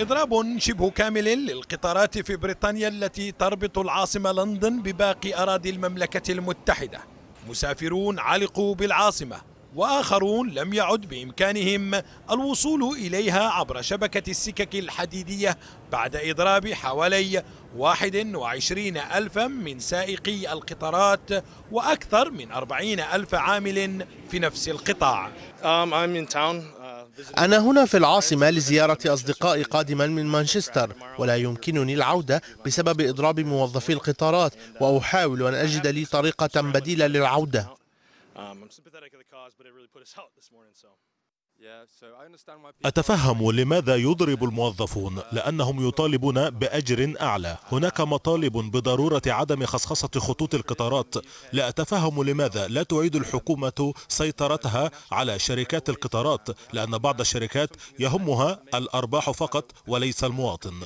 إضراب شبه كامل للقطارات في بريطانيا التي تربط العاصمة لندن بباقي أراضي المملكة المتحدة مسافرون علقوا بالعاصمة وآخرون لم يعد بإمكانهم الوصول إليها عبر شبكة السكك الحديدية بعد إضراب حوالي 21 ألفا من سائقي القطارات وأكثر من 40 ألف عامل في نفس القطاع. Um, I'm in town. أنا هنا في العاصمة لزيارة أصدقائي قادما من مانشستر ولا يمكنني العودة بسبب إضراب موظفي القطارات وأحاول أن أجد لي طريقة بديلة للعودة. أتفهم لماذا يضرب الموظفون لأنهم يطالبون بأجر أعلى هناك مطالب بضرورة عدم خصخصة خطوط القطارات لا أتفهم لماذا لا تعيد الحكومة سيطرتها على شركات القطارات لأن بعض الشركات يهمها الأرباح فقط وليس المواطن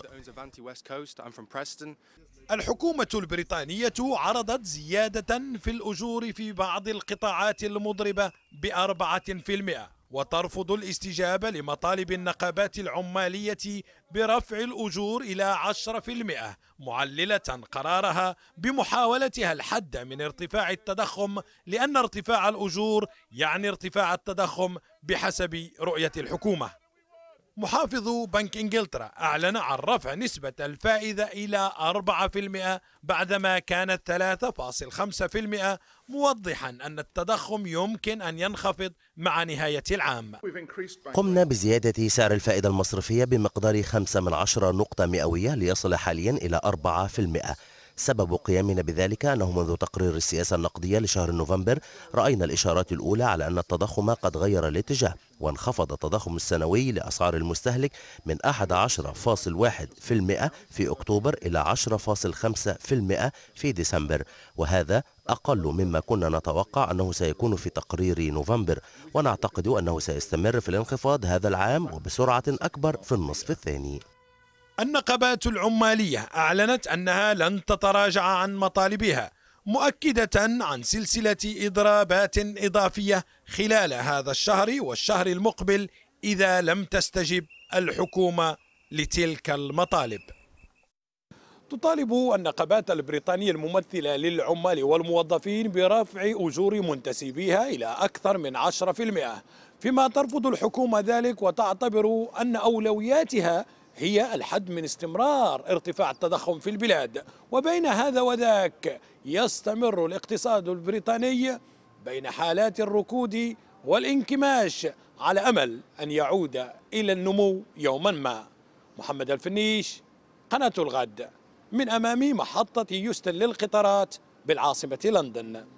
الحكومة البريطانية عرضت زيادة في الأجور في بعض القطاعات المضربة بأربعة في المئة وترفض الاستجابة لمطالب النقابات العمالية برفع الأجور إلى 10% معللة قرارها بمحاولتها الحد من ارتفاع التضخم لأن ارتفاع الأجور يعني ارتفاع التضخم بحسب رؤية الحكومة محافظ بنك إنجلترا أعلن عن رفع نسبة الفائدة إلى 4% بعدما كانت 3.5% موضحا أن التضخم يمكن أن ينخفض مع نهاية العام قمنا بزيادة سعر الفائدة المصرفية بمقدار 5 من 10 نقطة مئوية ليصل حاليا إلى 4% سبب قيامنا بذلك أنه منذ تقرير السياسة النقدية لشهر نوفمبر رأينا الإشارات الأولى على أن التضخم قد غير الاتجاه وانخفض التضخم السنوي لأسعار المستهلك من 11.1% في أكتوبر إلى 10.5% في ديسمبر وهذا أقل مما كنا نتوقع أنه سيكون في تقرير نوفمبر ونعتقد أنه سيستمر في الانخفاض هذا العام وبسرعة أكبر في النصف الثاني النقابات العمالية أعلنت أنها لن تتراجع عن مطالبها مؤكدة عن سلسلة إضرابات إضافية خلال هذا الشهر والشهر المقبل إذا لم تستجب الحكومة لتلك المطالب تطالب النقابات البريطانية الممثلة للعمال والموظفين برفع أجور منتسبيها إلى أكثر من 10% فيما ترفض الحكومة ذلك وتعتبر أن أولوياتها هي الحد من استمرار ارتفاع التضخم في البلاد وبين هذا وذاك يستمر الاقتصاد البريطاني بين حالات الركود والانكماش على امل ان يعود الى النمو يوما ما محمد الفنيش قناه الغد من امام محطه يوستن للقطارات بالعاصمه لندن